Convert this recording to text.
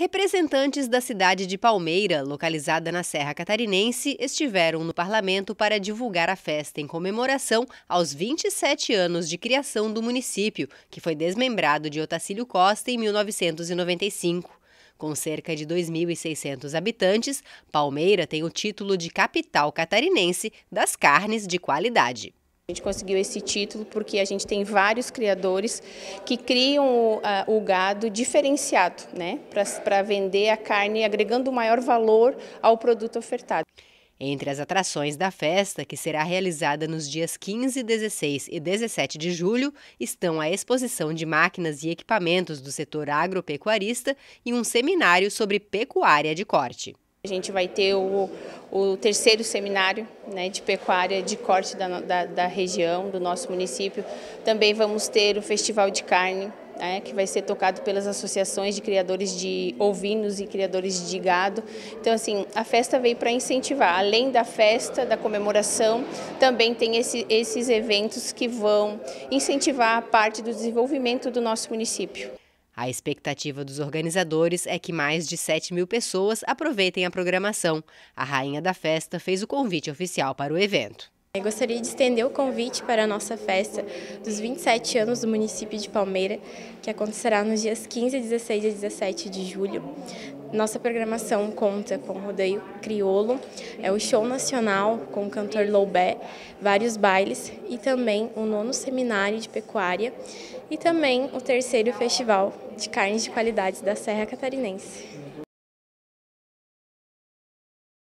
Representantes da cidade de Palmeira, localizada na Serra Catarinense, estiveram no parlamento para divulgar a festa em comemoração aos 27 anos de criação do município, que foi desmembrado de Otacílio Costa em 1995. Com cerca de 2.600 habitantes, Palmeira tem o título de capital catarinense das carnes de qualidade. A gente conseguiu esse título porque a gente tem vários criadores que criam o, o gado diferenciado, né, para vender a carne agregando maior valor ao produto ofertado. Entre as atrações da festa, que será realizada nos dias 15, 16 e 17 de julho, estão a exposição de máquinas e equipamentos do setor agropecuarista e um seminário sobre pecuária de corte. A gente vai ter o, o terceiro seminário né, de pecuária de corte da, da, da, região, do nosso município. Também vamos ter o Festival de Carne, né, que vai ser tocado pelas associações de criadores de ovinos e criadores de gado. Então, assim, a festa veio para incentivar. Além da festa, da comemoração, também tem esse, esses eventos que vão incentivar a parte do desenvolvimento do nosso município. A expectativa dos organizadores é que mais de 7 mil pessoas aproveitem a programação. A rainha da festa fez o convite oficial para o evento. Eu gostaria de estender o convite para a nossa festa dos 27 anos do município de Palmeira, que acontecerá nos dias 15, 16 e 17 de julho. Nossa programação conta com rodeio criolo, é o show nacional com o cantor Loubé, vários bailes e também o nono seminário de pecuária e também o terceiro festival de carnes de qualidade da Serra Catarinense.